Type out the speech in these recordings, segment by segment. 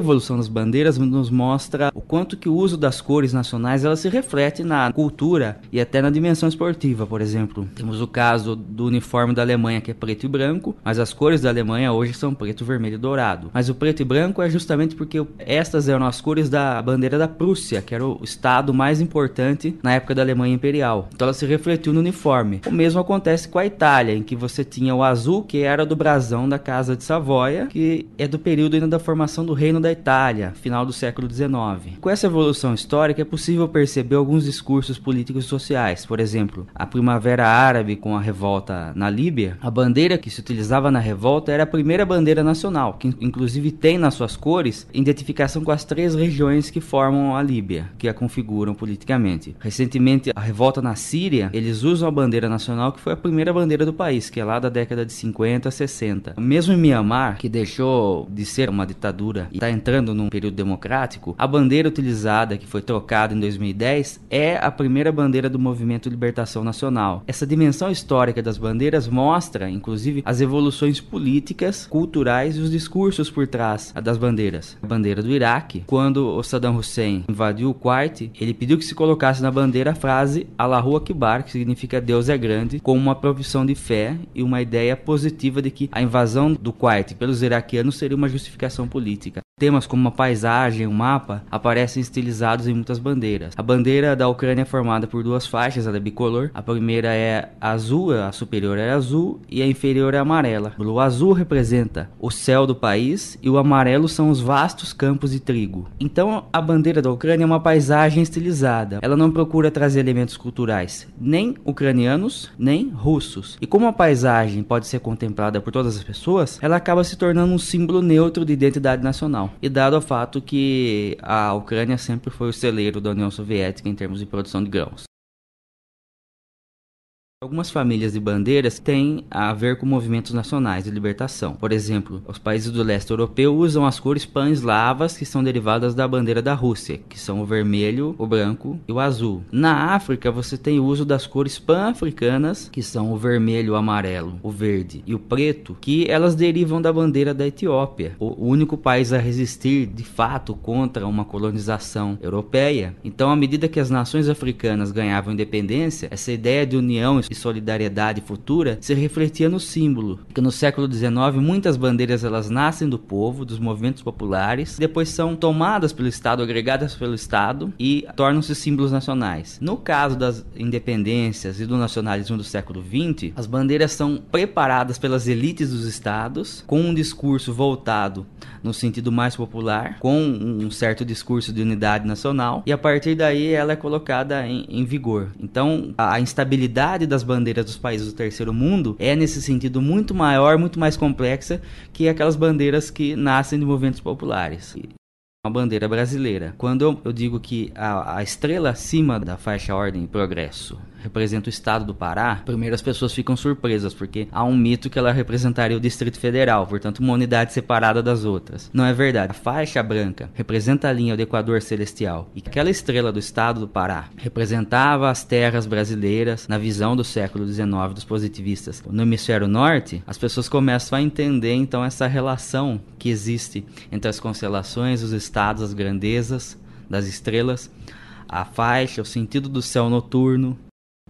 evolução das Bandeiras nos mostra o quanto que o uso das cores nacionais ela se reflete na cultura e até na dimensão esportiva, por exemplo. Temos o caso do uniforme da Alemanha que é preto e branco, mas as cores da Alemanha hoje são preto, vermelho e dourado. Mas o preto e branco é justamente porque estas eram as cores da bandeira da Prússia, que era o estado mais importante na época da Alemanha Imperial. Então ela se refletiu no uniforme. O mesmo acontece com a Itália, em que você tinha o azul, que era do brasão da Casa de Savoia, que é do período ainda da formação do Reino da da Itália, final do século XIX. Com essa evolução histórica, é possível perceber alguns discursos políticos e sociais, por exemplo, a Primavera Árabe com a revolta na Líbia, a bandeira que se utilizava na revolta era a primeira bandeira nacional, que inclusive tem nas suas cores identificação com as três regiões que formam a Líbia, que a configuram politicamente. Recentemente, a revolta na Síria, eles usam a bandeira nacional que foi a primeira bandeira do país, que é lá da década de 50 a 60. Mesmo em Myanmar, que deixou de ser uma ditadura e está entrando num período democrático, a bandeira utilizada, que foi trocada em 2010, é a primeira bandeira do movimento Libertação Nacional. Essa dimensão histórica das bandeiras mostra, inclusive, as evoluções políticas, culturais e os discursos por trás das bandeiras. A bandeira do Iraque, quando o Saddam Hussein invadiu o Kuwait, ele pediu que se colocasse na bandeira a frase Allahu Akbar, que significa Deus é grande, com uma profissão de fé e uma ideia positiva de que a invasão do Kuwait pelos iraquianos seria uma justificação política. Temas como uma paisagem, um mapa, aparecem estilizados em muitas bandeiras. A bandeira da Ucrânia é formada por duas faixas, ela é bicolor. A primeira é azul, a superior é azul e a inferior é amarela. O azul representa o céu do país e o amarelo são os vastos campos de trigo. Então, a bandeira da Ucrânia é uma paisagem estilizada. Ela não procura trazer elementos culturais, nem ucranianos, nem russos. E como a paisagem pode ser contemplada por todas as pessoas, ela acaba se tornando um símbolo neutro de identidade nacional. E dado o fato que a Ucrânia sempre foi o celeiro da União Soviética em termos de produção de grãos. Algumas famílias de bandeiras têm a ver com movimentos nacionais de libertação. Por exemplo, os países do leste europeu usam as cores pan-eslavas que são derivadas da bandeira da Rússia, que são o vermelho, o branco e o azul. Na África, você tem o uso das cores pan-africanas, que são o vermelho, o amarelo, o verde e o preto, que elas derivam da bandeira da Etiópia, o único país a resistir de fato contra uma colonização europeia. Então, à medida que as nações africanas ganhavam independência, essa ideia de união e solidariedade futura se refletia no símbolo, que no século XIX muitas bandeiras elas nascem do povo, dos movimentos populares, depois são tomadas pelo Estado, agregadas pelo Estado e tornam-se símbolos nacionais. No caso das independências e do nacionalismo do século XX, as bandeiras são preparadas pelas elites dos estados com um discurso voltado no sentido mais popular, com um certo discurso de unidade nacional e a partir daí ela é colocada em, em vigor. Então a instabilidade das das bandeiras dos países do terceiro mundo é nesse sentido muito maior, muito mais complexa que aquelas bandeiras que nascem de movimentos populares uma bandeira brasileira. Quando eu, digo que a, a, estrela acima da faixa ordem progresso representa o estado do Pará, primeiro as pessoas ficam surpresas, porque há um mito que ela representaria o Distrito Federal, portanto uma unidade separada das outras. Não é verdade. A faixa branca representa a linha do Equador Celestial, e aquela estrela do estado do Pará representava as terras brasileiras na visão do século XIX dos positivistas. No hemisfério norte, as pessoas começam a entender então essa relação que existe entre as constelações, os estados estados, as grandezas das estrelas, a faixa, o sentido do céu noturno.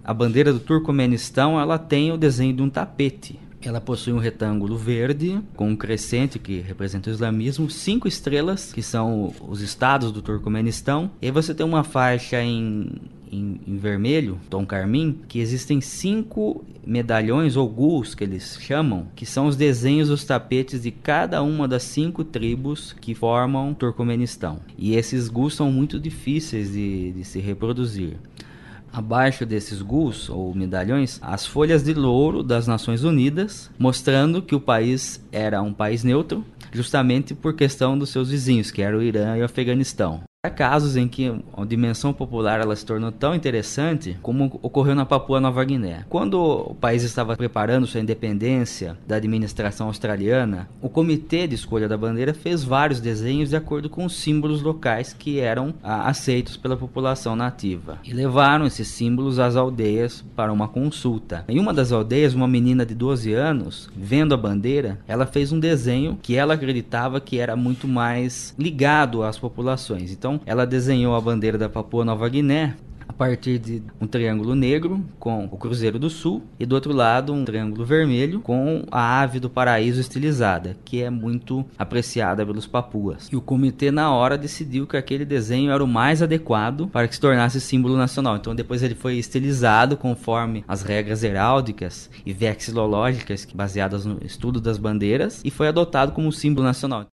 A bandeira do Turcomenistão ela tem o desenho de um tapete. Ela possui um retângulo verde com um crescente que representa o islamismo, cinco estrelas que são os estados do Turcomenistão, e você tem uma faixa em em, em vermelho, Tom carmim, que existem cinco medalhões ou gus que eles chamam, que são os desenhos dos tapetes de cada uma das cinco tribos que formam Turcomenistão. E esses gus são muito difíceis de, de se reproduzir. Abaixo desses gus ou medalhões, as folhas de louro das Nações Unidas, mostrando que o país era um país neutro, justamente por questão dos seus vizinhos, que eram o Irã e o Afeganistão. Há casos em que a dimensão popular ela se tornou tão interessante como ocorreu na Papua Nova Guiné. Quando o país estava preparando sua independência da administração australiana, o Comitê de Escolha da Bandeira fez vários desenhos de acordo com símbolos locais que eram ah, aceitos pela população nativa e levaram esses símbolos às aldeias para uma consulta. Em uma das aldeias, uma menina de 12 anos, vendo a bandeira, ela fez um desenho que ela acreditava que era muito mais ligado às populações. Então, ela desenhou a bandeira da Papua Nova Guiné a partir de um triângulo negro com o Cruzeiro do Sul e do outro lado um triângulo vermelho com a ave do paraíso estilizada, que é muito apreciada pelos papuas. E o comitê na hora decidiu que aquele desenho era o mais adequado para que se tornasse símbolo nacional. Então depois ele foi estilizado conforme as regras heráldicas e vexilológicas baseadas no estudo das bandeiras e foi adotado como símbolo nacional.